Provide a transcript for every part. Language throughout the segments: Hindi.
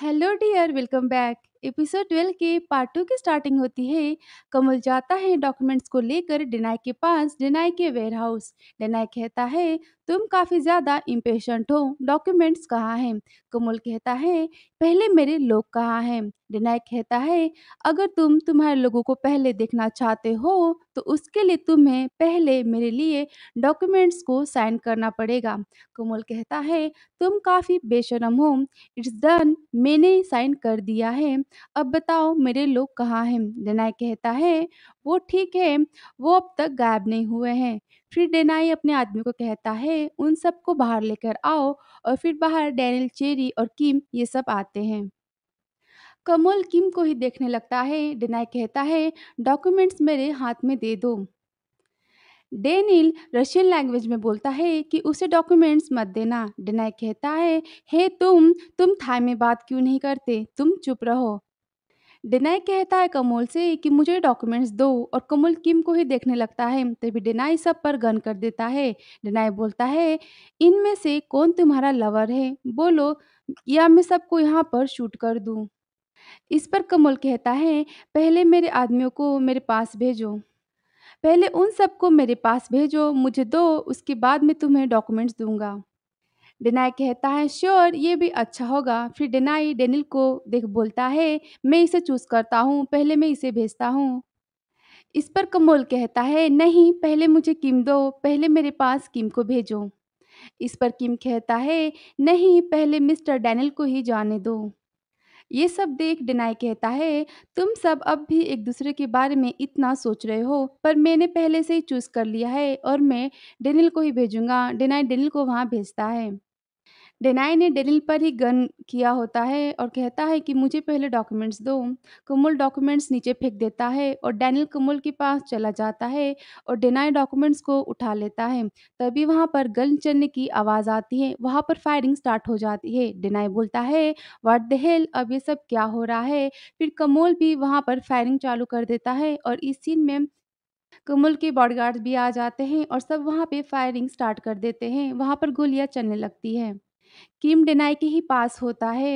Hello dear welcome back episode twelve के पार्ट टू की स्टार्टिंग होती है कमल जाता है डॉक्यूमेंट्स को लेकर डिनाई के पास डिनाई के वेयर हाउस डिनाई कहता है तुम काफ़ी ज़्यादा इम्पेशेंट हो डॉक्यूमेंट्स कहाँ हैं कमल कहता है पहले मेरे लोग कहाँ हैं विनायक कहता है अगर तुम तुम्हारे लोगों को पहले देखना चाहते हो तो उसके लिए तुम्हें पहले मेरे लिए डॉक्यूमेंट्स को साइन करना पड़ेगा कमल कहता है तुम काफ़ी बेशरम हो इट्स डन मैंने साइन कर दिया है अब बताओ मेरे लोग कहाँ हैं विनायक कहता है वो ठीक है वो अब तक गायब नहीं हुए हैं फिर डेनाई अपने आदमी को कहता है, "उन सबको बाहर लेकर आओ" और फिर बाहर डैनियल, चेरी और किम ये सब आते हैं। कमल किम को ही देखने लगता है। डेनाई कहता है, "डॉक्यूमेंट्स मेरे हाथ में दे दो।" डेनिल रशियन लैंग्वेज में बोलता है कि उसे डॉक्यूमेंट्स मत देना। डेनाई कहता है, "हे तुम, तुम थाई में बात क्यों नहीं करते? तुम चुप रहो।" डिनाई कहता है कमोल से कि मुझे डॉक्यूमेंट्स दो और कमोल किम को ही देखने लगता है तभी डिनाई सब पर गन कर देता है डिनाई बोलता है इनमें से कौन तुम्हारा लवर है बोलो या मैं सबको यहाँ पर शूट कर दूँ इस पर कमल कहता है पहले मेरे आदमियों को मेरे पास भेजो पहले उन सबको मेरे पास भेजो मुझे दो उसके बाद मैं तुम्हें डॉक्यूमेंट्स दूंगा डिनाई कहता है श्योर ये भी अच्छा होगा फिर डिनाई डेनिल को देख बोलता है मैं इसे चूज करता हूँ पहले मैं इसे भेजता हूँ इस पर कमोल कहता है नहीं पहले मुझे किम दो पहले मेरे पास किम को भेजो इस पर किम कहता है नहीं पहले मिस्टर डैनिल को ही जाने दो ये सब देख डिनाई कहता है तुम सब अब भी एक दूसरे के बारे में इतना सोच रहे हो पर मैंने पहले से ही चूज़ कर लिया है और मैं डेनिल को ही भेजूंगा डिनाई डेनिल को वहाँ भेजता है डेनाई ने डेनिल पर ही गन किया होता है और कहता है कि मुझे पहले डॉक्यूमेंट्स दो कुमुल डॉक्यूमेंट्स नीचे फेंक देता है और डेनिल कुमुल के पास चला जाता है और डेनाई डॉक्यूमेंट्स को उठा लेता है तभी वहाँ पर गन चलने की आवाज़ आती है वहाँ पर फायरिंग स्टार्ट हो जाती है डेनाई बोलता है वाट द हेल अब ये सब क्या हो रहा है फिर कमोल भी वहाँ पर फायरिंग चालू कर देता है और इस सीन में कमल के बॉडीगार्ड भी आ जाते हैं और सब वहाँ पे फायरिंग स्टार्ट कर देते हैं वहाँ पर गोलियाँ चलने लगती है किम डिनाई के ही पास होता है।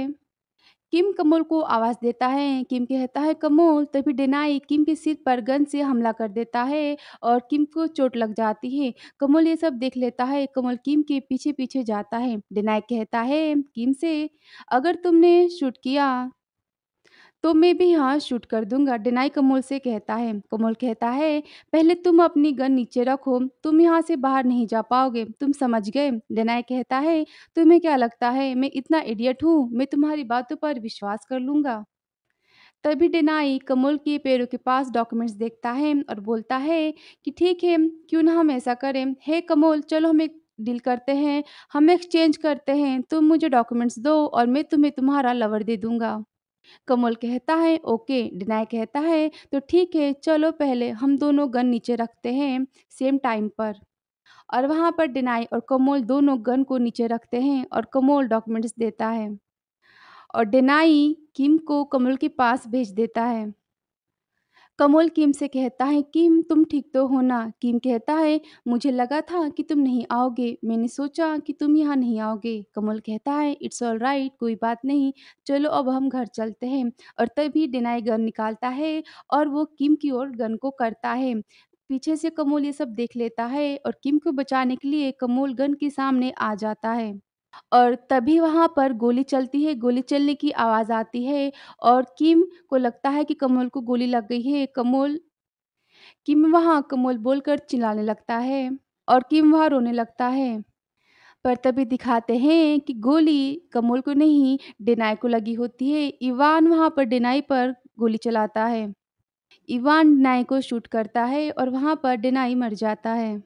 किम कमोल को आवाज़ देता है। किम कहता है, "कमोल!" तभी डिनाई किम के सिर पर गन से हमला कर देता है और किम को चोट लग जाती है। कमोल ये सब देख लेता है। कमोल किम के पीछे-पीछे जाता है। डिनाई कहता है किम से, "अगर तुमने शूट किया" तो मैं भी हाँ शूट कर दूंगा डिनाई कमोल से कहता है। कमोल कहता है, "पहले तुम अपनी गन नीचे रखो। तुम यहाँ से बाहर नहीं जा पाओगे। तुम समझ गए?" डिनाई कहता है, "तुम्हें क्या लगता है मैं इतना इडियट हूँ? मैं तुम्हारी बातों पर विश्वास कर लूँगा।" तभी डेनाई कमोल के पैरों के पास डॉक्यूमेंट्स देखता है और बोलता है कि ठीक है, क्यों ना हम ऐसा करें। हे कमोल चलो हम एक डील करते हैं, हम एक्सचेंज करते हैं। तुम मुझे डॉक्यूमेंट्स दो और मैं तुम्हें तुम्हारा लवर दे दूँगा। कमल कहता है ओके डिनाय कहता है तो ठीक है चलो पहले हम दोनों गन नीचे रखते हैं सेम टाइम पर और वहाँ पर डिनाई और कमोल दोनों गन को नीचे रखते हैं और कमोल डॉक्यूमेंट्स देता है और डिनाई किम को कमल के पास भेज देता है कमोल किम से कहता है किम तुम ठीक तो हो ना किम कहता है मुझे लगा था कि तुम नहीं आओगे मैंने सोचा कि तुम यहाँ नहीं आओगे कमोल कहता है इट्स ऑल राइट कोई बात नहीं चलो अब हम घर चलते हैं और तभी डिनाई गन निकालता है और वो किम की ओर गन को करता है पीछे से कमोल ये सब देख लेता है और किम को बचाने के लिए कमोल गन के सामने आ जाता है और तभी वहाँ पर गोली चलती है, गोली चलने की आवाज़ आती है और किम को लगता है कि कमल को गोली लग गई है। कमोल किम वहाँ कमोल बोलकर चिल्लाने लगता है और किम वहाँ रोने लगता है। पर तभी दिखाते हैं कि गोली कमोल को नहीं, डेनाई को लगी होती है। इवान वहाँ पर डेनाई पर गोली चलाता है। इवान डेनाई को शूट करता है और वहाँ पर डेनाई मर जाता है।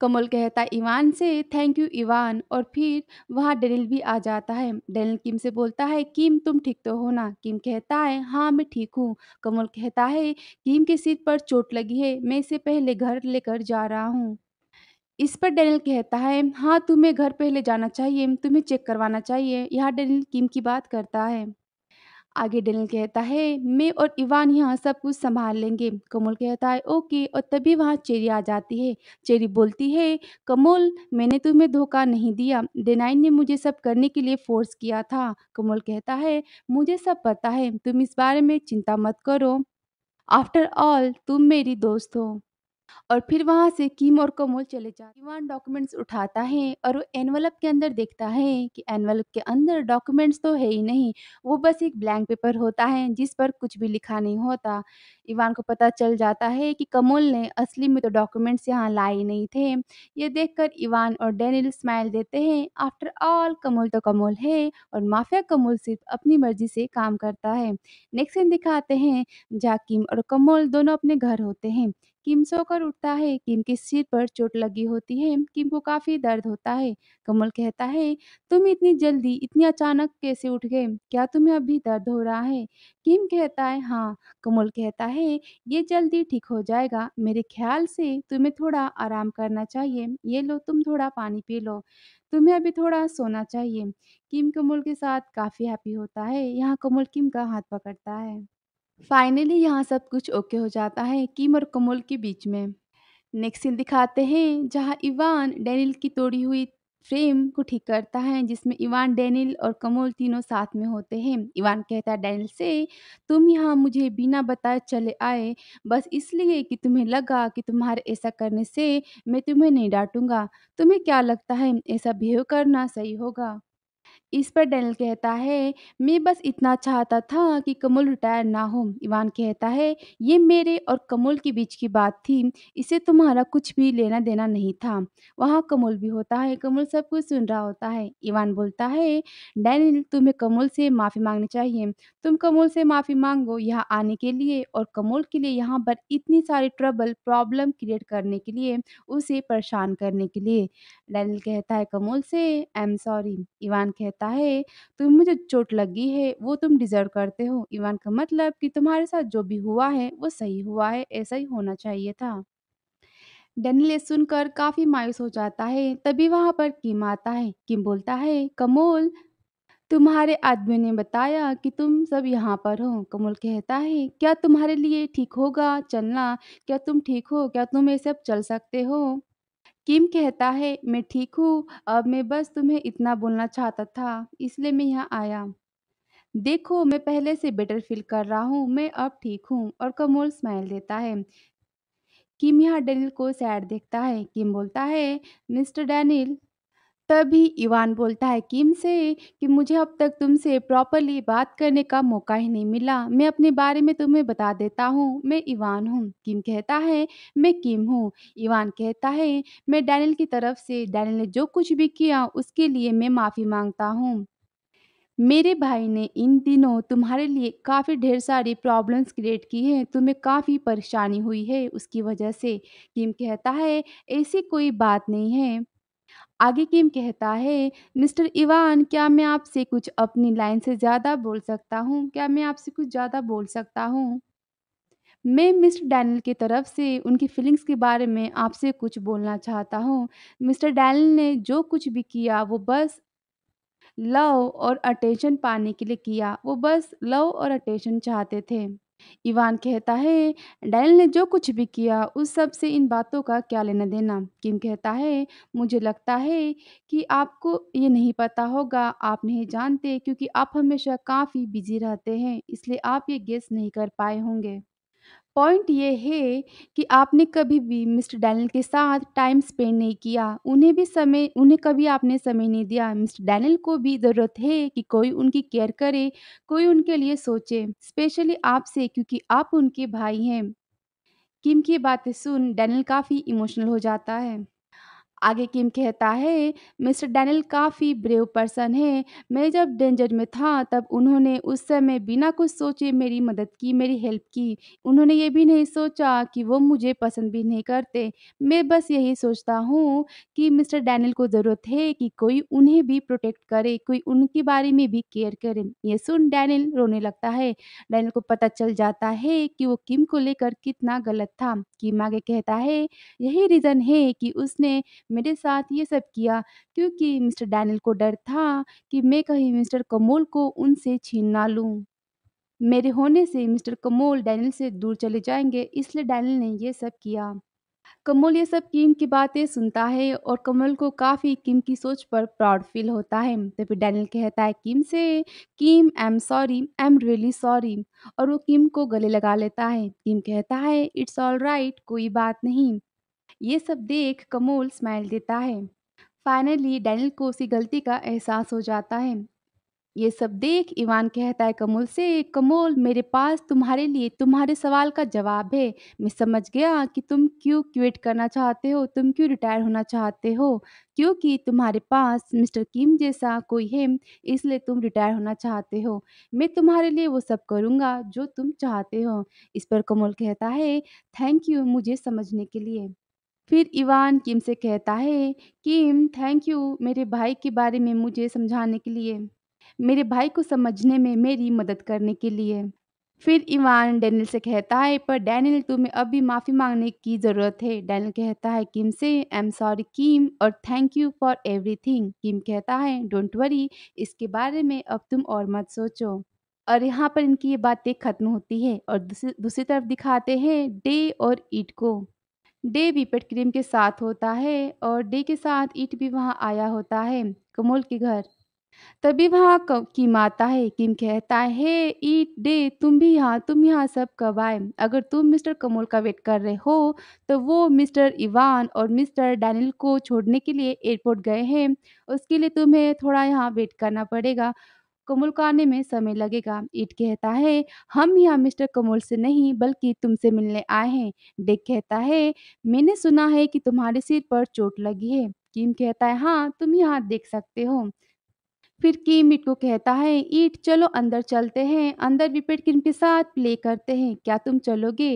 कमल कहता है इवान से थैंक यू इवान और फिर वहाँ डेनिल भी आ जाता है डेनिल किम से बोलता है किम तुम ठीक तो हो ना किम कहता है हाँ मैं ठीक हूँ कमल कहता है किम के सिर पर चोट लगी है मैं इसे पहले घर लेकर जा रहा हूँ इस पर डेनिल कहता है हाँ तुम्हें घर पहले जाना चाहिए तुम्हें चेक करवाना चाहिए यहाँ डेनिल किम की बात करता है आगे डेनल कहता है मैं और इवान यहाँ सब कुछ संभाल लेंगे कमल कहता है ओके और तभी वहाँ चेरी आ जाती है चेरी बोलती है कमल मैंने तुम्हें धोखा नहीं दिया डेनाइन ने मुझे सब करने के लिए फोर्स किया था कमल कहता है मुझे सब पता है तुम इस बारे में चिंता मत करो आफ्टर ऑल तुम मेरी दोस्त हो और फिर वहाँ से किम और कमोल चले जाते दीवान डॉक्यूमेंट्स उठाता है और वो एनवलप के अंदर देखता है कि एनवलप के अंदर डॉक्यूमेंट्स तो है ही नहीं वो बस एक ब्लैंक पेपर होता है जिस पर कुछ भी लिखा नहीं होता इवान को पता चल जाता है कि कमोल ने असली में तो डॉक्यूमेंट्स यहाँ लाए नहीं थे ये देखकर इवान और डेनिल स्माइल देते हैं आफ्टर ऑल कमोल तो कमोल है और माफिया कमोल सिर्फ अपनी मर्जी से काम करता है नेक्स्ट दिखाते हैं जहाँ किम और कमोल दोनों अपने घर होते हैं किम सोकर उठता है। किम के सिर पर चोट लगी होती है। किम को काफ़ी दर्द होता है। कमल कहता है, "तुम इतनी जल्दी, इतनी अचानक कैसे उठ गए? क्या तुम्हें अभी दर्द हो रहा है?" किम कहता है, "हाँ।" कमल कहता है, "ये जल्दी ठीक हो जाएगा। मेरे ख्याल से तुम्हें थोड़ा आराम करना चाहिए। ये लो, तुम थोड़ा पानी पी लो। तुम्हें अभी थोड़ा सोना चाहिए।" किम कमल के साथ काफ़ी हैप्पी होता है। यहाँ कमल किम का हाथ पकड़ता है। फाइनली यहाँ सब कुछ ओके हो जाता है किम और कमोल के बीच में नेक्स्ट सीन दिखाते हैं जहाँ इवान डेनिल की तोड़ी हुई फ्रेम को ठीक करता है जिसमें इवान डेनिल और कमोल तीनों साथ में होते हैं इवान कहता है डेनिल से तुम यहाँ मुझे बिना बताए चले आए बस इसलिए कि तुम्हें लगा कि तुम्हारे ऐसा करने से मैं तुम्हें नहीं डांटूंगा तुम्हें क्या लगता है ऐसा बिहेव करना सही होगा इस पर डैनल कहता है, "मैं बस इतना चाहता था कि कमल रिटायर ना हो।" इवान कहता है, "ये मेरे और कमल के बीच की बात थी, इसे तुम्हारा कुछ भी लेना-देना नहीं था।" वहाँ कमल भी होता है, कमल सब कुछ सुन रहा होता है। इवान बोलता है, डैनल तुम्हें कमल से माफ़ी मांगनी चाहिए। तुम कमल से माफ़ी मांगो यहाँ आने के लिए और कमल के लिए यहाँ पर इतनी सारी ट्रबल, प्रॉब्लम क्रिएट करने के लिए, उसे परेशान करने के लिए।" डैनियल कहता है कमोल से आई एम सॉरी इवान कहता है तुम्हें मुझे चोट लगी है वो तुम डिजर्व करते हो इवान का मतलब कि तुम्हारे साथ जो भी हुआ है वो सही हुआ है ऐसा ही होना चाहिए था डैनियल सुनकर काफ़ी मायूस हो जाता है तभी वहाँ पर किम आता है किम बोलता है कमोल तुम्हारे आदमी ने बताया कि तुम सब यहाँ पर हो कमल कहता है क्या तुम्हारे लिए ठीक होगा चलना क्या तुम ठीक हो क्या तुम ये सब चल सकते हो किम कहता है, "मैं ठीक हूँ। अब मैं बस तुम्हें इतना बोलना चाहता था, इसलिए मैं यहाँ आया। देखो, मैं पहले से बेटर फ़ील कर रहा हूँ। मैं अब ठीक हूँ।" और कमोल स्माइल देता है। किम यहाँ डैनिल को सैड देखता है। किम बोलता है, "मिस्टर डैनिल तभी इवान बोलता है किम से कि मुझे अब तक तुमसे प्रॉपरली बात करने का मौका ही नहीं मिला मैं अपने बारे में तुम्हें बता देता हूँ मैं इवान हूँ किम कहता है मैं किम हूँ इवान कहता है मैं डैनियल की तरफ से डैनियल ने जो कुछ भी किया उसके लिए मैं माफ़ी मांगता हूँ मेरे भाई ने इन दिनों तुम्हारे लिए काफ़ी ढेर सारी प्रॉब्लम्स क्रिएट की हैं तुम्हें काफ़ी परेशानी हुई है उसकी वजह से किम कहता है ऐसी कोई बात नहीं है आगे किम कहता है, "मिस्टर इवान, क्या मैं आपसे कुछ अपनी लाइन से ज़्यादा बोल सकता हूँ? क्या मैं आपसे कुछ ज़्यादा बोल सकता हूँ?" मैं मिस्टर डैनल की तरफ से उनकी फीलिंग्स के बारे में आपसे कुछ बोलना चाहता हूँ। मिस्टर डैनल ने जो कुछ भी किया, वो बस लव और अटेंशन पाने के लिए किया। वो बस लव और अटेंशन चाहते थे। इवान कहता है डैल ने जो कुछ भी किया उस सब से इन बातों का क्या लेना देना किम कहता है मुझे लगता है कि आपको ये नहीं पता होगा आप नहीं जानते क्योंकि आप हमेशा काफ़ी बिजी रहते हैं इसलिए आप ये गेस नहीं कर पाए होंगे पॉइंट ये है कि आपने कभी भी मिस्टर डैनियल के साथ टाइम स्पेंड नहीं किया। उन्हें भी समय उन्हें कभी आपने समय नहीं दिया। मिस्टर डैनियल को भी ज़रूरत है कि कोई उनकी केयर करे, कोई उनके लिए सोचे, स्पेशली आपसे क्योंकि आप उनके भाई हैं। किम की बातें सुन डैनियल काफ़ी इमोशनल हो जाता है। आगे किम कहता है मिस्टर डैनियल काफ़ी ब्रेव पर्सन है मैं जब डेंजर में था तब उन्होंने उस समय बिना कुछ सोचे मेरी मदद की मेरी हेल्प की उन्होंने ये भी नहीं सोचा कि वो मुझे पसंद भी नहीं करते मैं बस यही सोचता हूँ कि मिस्टर डैनियल को ज़रूरत है कि कोई उन्हें भी प्रोटेक्ट करे कोई उनके बारे में भी केयर करे ये सुन डैनियल रोने लगता है डैनियल को पता चल जाता है कि वो किम को लेकर कितना गलत था किम आगे कहता है यही रीज़न है कि उसने मेरे साथ ये सब किया क्योंकि मिस्टर डैनियल को डर था कि मैं कहीं मिस्टर कमोल को उनसे छीन ना लूँ मेरे होने से मिस्टर कमोल डैनियल से दूर चले जाएंगे इसलिए डैनियल ने यह सब किया कमोल ये सब किम की बातें सुनता है और कमल को काफ़ी किम की सोच पर प्राउड फील होता है तभी डैनियल कहता है किम से Kim I am sorry I am really sorry और वो किम को गले लगा लेता है किम कहता है इट्स ऑल राइट कोई बात नहीं ये सब देख कमोल स्माइल देता है फाइनली डैनियल को उसी गलती का एहसास हो जाता है ये सब देख ईवान कहता है कमोल से कमोल मेरे पास तुम्हारे लिए तुम्हारे सवाल का जवाब है मैं समझ गया कि तुम क्यों क्विट करना चाहते हो तुम क्यों रिटायर होना चाहते हो क्योंकि तुम्हारे पास मिस्टर किम जैसा कोई है इसलिए तुम रिटायर होना चाहते हो मैं तुम्हारे लिए वो सब करूँगा जो तुम चाहते हो इस पर कमोल कहता है थैंक यू मुझे समझने के लिए फिर इवान किम से कहता है, "किम, थैंक यू मेरे भाई के बारे में मुझे समझाने के लिए। मेरे भाई को समझने में मेरी मदद करने के लिए।" फिर इवान डैनियल से कहता है, "पर डैनियल तुम्हें अभी माफ़ी मांगने की ज़रूरत है।" डैनियल कहता है किम से, "आई एम सॉरी किम और thank you for everything." Kim कहता है, "डोंट वरी, इसके बारे में अब तुम और मत सोचो।" और यहाँ पर इनकी ये बातें खत्म होती है और दूसरी तरफ दिखाते हैं डे और ईट को। डे व्हिपेड क्रीम के साथ होता है और डे के साथ ईट भी वहाँ आया होता है कमोल के घर तभी वहाँ कीम आता है किम कहता है ईट डे तुम भी यहाँ तुम यहाँ सब कब आए अगर तुम मिस्टर कमोल का वेट कर रहे हो तो वो मिस्टर इवान और मिस्टर डैनियल को छोड़ने के लिए एयरपोर्ट गए हैं उसके लिए तुम्हें थोड़ा यहाँ वेट करना पड़ेगा कमल को आने में समय लगेगा ईट कहता है हम यहाँ मिस्टर कमल से नहीं बल्कि तुमसे मिलने आए हैं डेक कहता है मैंने सुना है कि तुम्हारे सिर पर चोट लगी है किम कहता है हाँ तुम यहाँ देख सकते हो फिर किम ईट को कहता है ईट चलो अंदर चलते हैं अंदर विपेट किम के साथ प्ले करते हैं क्या तुम चलोगे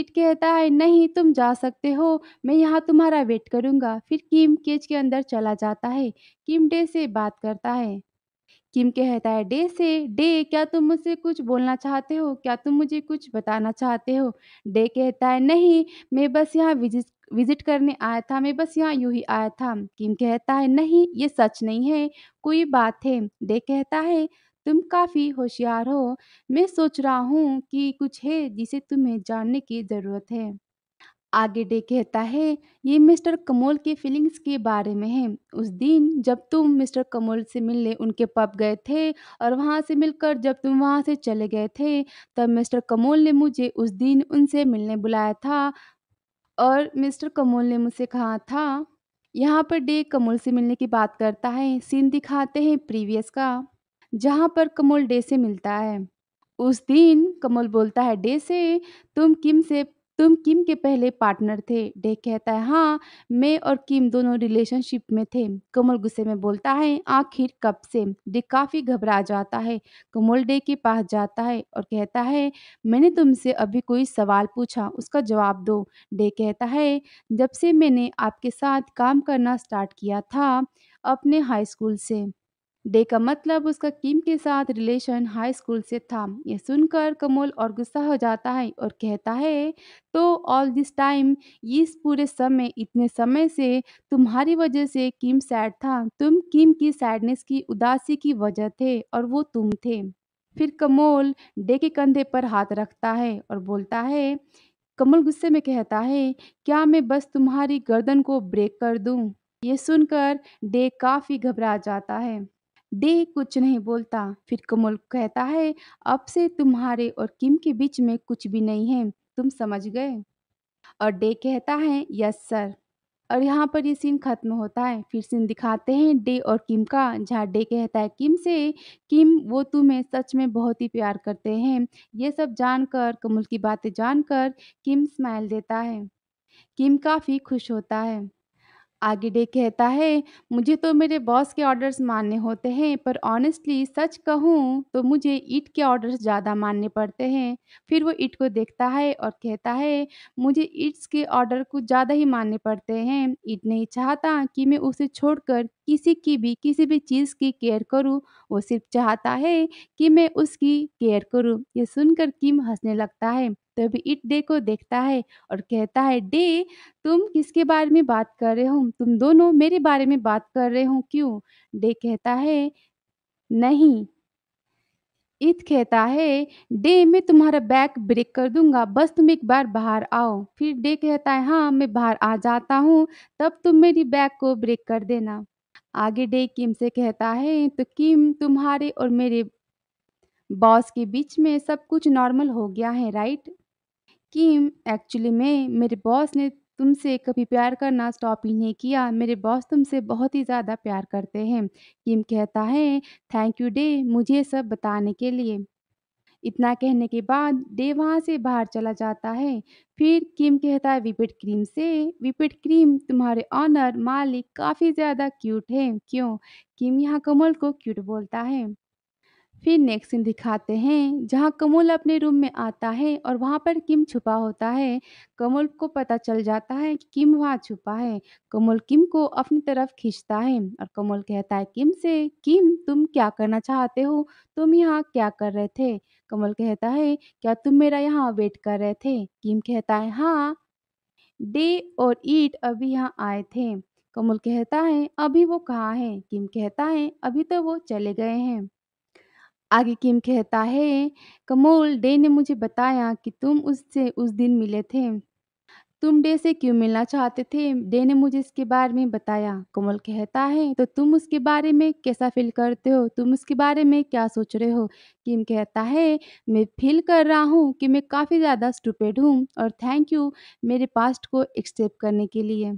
ईट कहता है नहीं तुम जा सकते हो मैं यहाँ तुम्हारा वेट करूँगा फिर किम केज के अंदर चला जाता है किम डे से बात करता है किम कहता है, "डे से डे क्या तुम मुझसे कुछ बोलना चाहते हो? क्या तुम मुझे कुछ बताना चाहते हो?" डे कहता है, "नहीं, मैं बस यहाँ विजिट विजिट करने आया था, मैं बस यहाँ यूँ ही आया था।" किम कहता है, "नहीं, ये सच नहीं है, कोई बात है।" डे कहता है, "तुम काफ़ी होशियार हो। मैं सोच रहा हूँ कि कुछ है जिसे तुम्हें जानने की ज़रूरत है।" आगे डे कहता है ये मिस्टर कमोल की फीलिंग्स के बारे में है उस दिन जब तुम मिस्टर कमोल से मिलने उनके पब गए थे और वहाँ से मिलकर जब तुम वहाँ से चले गए थे तब मिस्टर कमोल ने मुझे उस दिन उनसे मिलने बुलाया था और मिस्टर कमोल ने मुझसे कहा था यहाँ पर डे कमोल से मिलने की बात करता है सीन दिखाते हैं प्रीवियस का जहाँ पर कमोल डे से मिलता है उस दिन कमल बोलता है डे से तुम किम से तुम किम के पहले पार्टनर थे डे कहता है हाँ मैं और किम दोनों रिलेशनशिप में थे कमल गुस्से में बोलता है आखिर कब से डे काफी घबरा जाता है कमल डे के पास जाता है और कहता है मैंने तुमसे अभी कोई सवाल पूछा उसका जवाब दो डे कहता है जब से मैंने आपके साथ काम करना स्टार्ट किया था अपने हाई स्कूल से डे का मतलब उसका किम के साथ रिलेशन हाई स्कूल से था यह सुनकर कमोल और गुस्सा हो जाता है और कहता है तो ऑल दिस टाइम इस पूरे समय इतने समय से तुम्हारी वजह से किम सैड था तुम किम की सैडनेस की उदासी की वजह थे और वो तुम थे फिर कमोल डे के कंधे पर हाथ रखता है और बोलता है कमल गुस्से में कहता है क्या मैं बस तुम्हारी गर्दन को ब्रेक कर दूं? ये सुनकर डे काफ़ी घबरा जाता है डे कुछ नहीं बोलता फिर कमल कहता है अब से तुम्हारे और किम के बीच में कुछ भी नहीं है तुम समझ गए और डे कहता है यस सर और यहाँ पर ये सीन खत्म होता है फिर सीन दिखाते हैं डे और किम का जहाँ डे कहता है किम से किम वो तुम्हें सच में बहुत ही प्यार करते हैं ये सब जानकर कमल की बातें जानकर किम स्माइल देता है किम काफ़ी खुश होता है आगिडे कहता है, मुझे तो मेरे बॉस के ऑर्डर्स मानने होते हैं, पर ऑनेस्टली सच कहूँ तो मुझे ईंट के ऑर्डर्स ज़्यादा मानने पड़ते हैं। फिर वो ईट को देखता है और कहता है, मुझे ईट्स के ऑर्डर को ज़्यादा ही मानने पड़ते हैं। ईट नहीं चाहता कि मैं उसे छोड़कर किसी की भी किसी भी चीज़ की केयर करूँ, वो सिर्फ़ चाहता है कि मैं उसकी केयर करूँ। ये सुनकर किम हंसने लगता है। तभी इट-डे को देखता है और कहता है, "डे, तुम किसके बारे में बात कर रहे हो? तुम दोनों मेरे बारे में बात कर रहे हो क्यों?" डे कहता है, "नहीं।" इट कहता है, "डे, मैं तुम्हारा बैग ब्रेक कर दूंगा बस तुम एक बार बाहर आओ।" फिर डे कहता है, "हाँ, मैं बाहर आ जाता हूँ, तब तुम मेरी बैग को ब्रेक कर देना।" आगे डे किम से कहता है तो किम तुम्हारे और मेरे बॉस के बीच में सब कुछ नॉर्मल हो गया है राइट किम एक्चुअली में मेरे बॉस ने तुमसे कभी प्यार करना स्टॉप ही नहीं किया मेरे बॉस तुमसे बहुत ही ज़्यादा प्यार करते हैं किम कहता है थैंक यू डे मुझे सब बताने के लिए इतना कहने के बाद डे वहाँ से बाहर चला जाता है फिर किम कहता है विपिट क्रीम से विपिट क्रीम तुम्हारे ऑनर मालिक काफ़ी ज़्यादा क्यूट है क्यों किम यहाँ कमल को क्यूट बोलता है फिर नेक्स्ट सीन दिखाते हैं जहाँ कमल अपने रूम में आता है और वहाँ पर किम छुपा होता है कमल को पता चल जाता है कि किम वहाँ छुपा है कमल किम को अपनी तरफ खींचता है और कमल कहता है किम से किम तुम क्या करना चाहते हो तुम यहाँ क्या कर रहे थे कमल कहता है क्या तुम मेरा यहाँ वेट कर रहे थे कीम कहता है हाँ डे और ईट अभी यहाँ आए थे कमल कहता है अभी वो कहाँ है किम कहता है अभी तो वो चले गए हैं आगे किम कहता है कमल डे ने मुझे बताया कि तुम उससे उस दिन मिले थे तुम डे से क्यों मिलना चाहते थे? डे ने मुझे इसके बारे में बताया। कमल कहता है, तो तुम उसके बारे में कैसा फ़ील करते हो? तुम उसके बारे में क्या सोच रहे हो? किम कहता है, मैं फ़ील कर रहा हूँ कि मैं काफ़ी ज़्यादा स्टूपेड हूँ और थैंक यू मेरे पास्ट को एक्सेप्ट करने के लिए।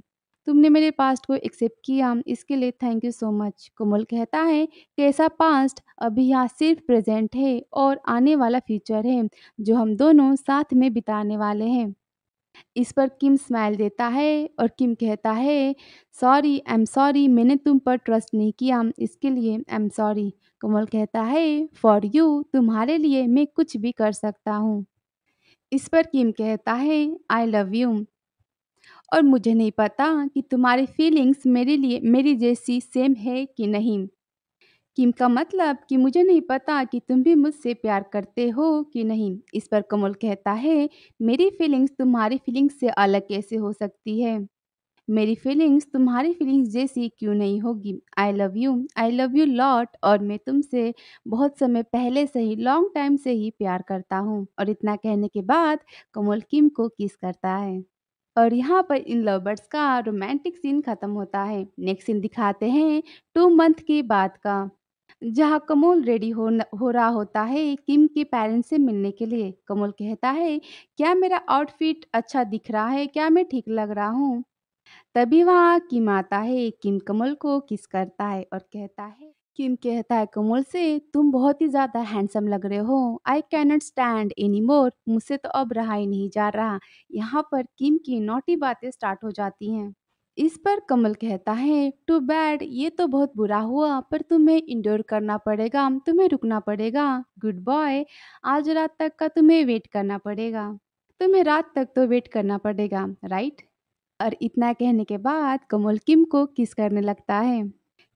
तुमने मेरे पास्ट को एक्सेप्ट किया, इसके लिए thank you so much. Komal कहता है, कैसा पास्ट अभी यहाँ सिर्फ प्रेजेंट है और आने वाला फ्यूचर है, जो हम दोनों साथ में बिताने वाले हैं। इस पर किम स्माइल देता है और किम कहता है सॉरी आई एम सॉरी मैंने तुम पर ट्रस्ट नहीं किया इसके लिए आई एम सॉरी कमल कहता है फॉर यू तुम्हारे लिए मैं कुछ भी कर सकता हूँ इस पर किम कहता है आई लव यू और मुझे नहीं पता कि तुम्हारी फीलिंग्स मेरे लिए मेरी जैसी सेम है कि नहीं किम का मतलब कि मुझे नहीं पता कि तुम भी मुझसे प्यार करते हो कि नहीं इस पर कमल कहता है मेरी फीलिंग्स तुम्हारी फीलिंग्स से अलग कैसे हो सकती है मेरी फीलिंग्स तुम्हारी फीलिंग्स जैसी क्यों नहीं होगी I love you I love you lot और मैं तुमसे बहुत समय पहले से ही लॉन्ग टाइम से ही प्यार करता हूँ और इतना कहने के बाद कमल किम को किस करता है और यहाँ पर इन लवर्स का रोमांटिक सीन खत्म होता है नेक्स्ट सीन दिखाते हैं टू मंथ के बाद का जहाँ कमोल रेडी हो न- हो रहा होता है किम के पेरेंट्स से मिलने के लिए। कमोल कहता है, "क्या मेरा आउटफिट अच्छा दिख रहा है? क्या मैं ठीक लग रहा हूँ?" तभी वहाँ किम आता है। किम कमल को किस करता है और कहता है किम कहता है कमल से, "तुम बहुत ही ज़्यादा हैंडसम लग रहे हो। I cannot stand any more मुझसे तो अब रहा ही नहीं जा रहा।" यहाँ पर किम की नोटी बातें स्टार्ट हो जाती हैं। इस पर कमल कहता है टू बैड ये तो बहुत बुरा हुआ पर तुम्हें इंडोर करना पड़ेगा तुम्हें रुकना पड़ेगा गुड बॉय आज रात तक का तुम्हें वेट करना पड़ेगा तुम्हें रात तक तो वेट करना पड़ेगा राइट और इतना कहने के बाद कमल किम को किस करने लगता है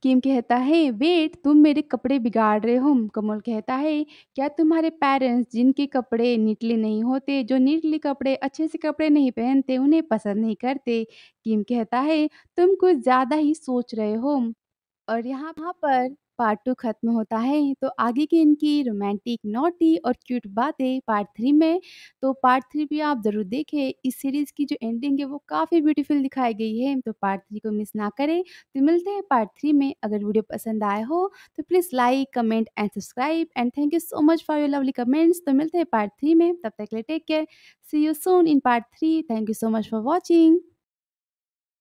कीम कहता है, "वेट, तुम मेरे कपड़े बिगाड़ रहे हो।" कमल कहता है, "क्या तुम्हारे पेरेंट्स जिनके कपड़े निटले नहीं होते, जो निटले कपड़े, अच्छे से कपड़े नहीं पहनते, उन्हें पसंद नहीं करते?" कीम कहता है, "तुम कुछ ज़्यादा ही सोच रहे हो।" और यहाँ पर पार्ट टू खत्म होता है तो आगे की इनकी रोमांटिक नोटी और क्यूट बातें पार्ट थ्री में तो पार्ट थ्री भी आप ज़रूर देखें इस सीरीज़ की जो एंडिंग है वो काफ़ी ब्यूटीफुल दिखाई गई है तो पार्ट थ्री को मिस ना करें तो मिलते हैं पार्ट थ्री में अगर वीडियो पसंद आया हो तो please like comment and subscribe and thank you so much for your lovely comments तो मिलते हैं पार्ट थ्री में तब तक ले take care see you soon in part three thank you so much for watching